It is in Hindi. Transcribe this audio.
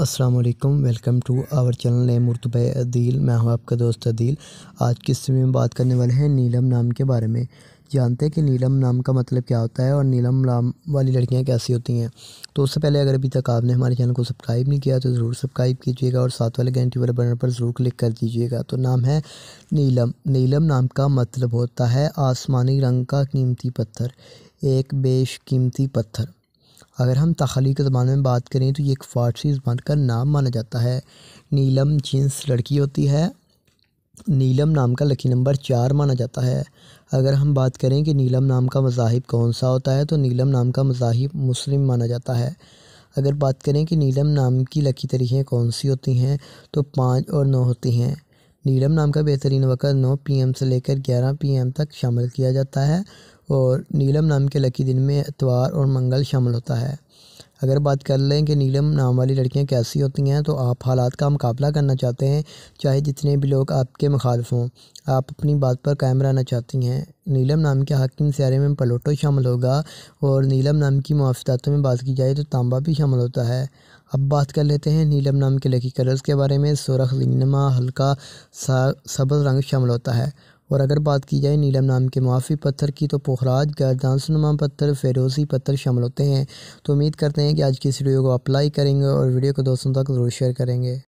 अस्सलाम वालेकुम welcome to our channel name उर्तुब अदील मैं हूं आपका दोस्त अदील आज की हिस्से में बात करने वाले हैं नीलम नाम के बारे में जानते हैं कि नीलम नाम का मतलब क्या होता है और नीलम नाम वाली लड़कियां कैसी होती हैं तो उससे पहले अगर अभी तक आपने हमारे चैनल को सब्सक्राइब नहीं किया तो ज़रूर सब्सक्राइब कीजिएगा और साथ वाले घंटी वाले बटन पर ज़रूर क्लिक कर दीजिएगा तो नाम है नीलम नीलम नाम का मतलब होता है आसमानी रंग का कीमती पत्थर एक बेश कीमती पत्थर अगर हम तखली के ज़बान में बात करें तो ये एक फ़ारसी ज़बान का नाम माना जाता है नीलम जीन्स लड़की होती है नीलम नाम का लकी नंबर चार माना जाता है अगर हम बात करें कि नीलम नाम का मजाहब कौन सा होता है तो नीलम नाम का मजाहब मुस्लिम माना जाता है अगर बात करें कि नीलम नाम की लकी तरीक़ें कौन सी होती हैं तो पाँच और नौ होती हैं नीलम नाम का बेहतरीन वक़्त नौ पी से लेकर ग्यारह पी तक शामिल किया जाता है और नीलम नाम के लकी दिन में इतवार और मंगल शामिल होता है अगर बात कर लें कि नीलम नाम वाली लड़कियां कैसी होती हैं तो आप हालात का मुकाबला करना चाहते हैं चाहे जितने भी लोग आपके मुखालफ हों आप अपनी बात पर कायम रहना चाहती हैं नीलम नाम के हाकिम सियारे में पलोटो शामिल होगा और नीलम नाम की मुआफ़ातों में बात की जाए तो तांबा भी शामिल होता है अब बात कर लेते हैं नीलम नाम के लकी कलर्स के बारे में सोरख लिंगनमा हल्का सा सबज रंग शामिल होता है और अगर बात की जाए नीलम नाम के मुआफ़ी पत्थर की तो पोखराज गर्दानसनुमा पत्थर फ़ेरोज़ी पत्थर शामिल होते हैं तो उम्मीद करते हैं कि आज की इस वीडियो को अप्लाई करेंगे और वीडियो को दोस्तों तक ज़रूर शेयर करेंगे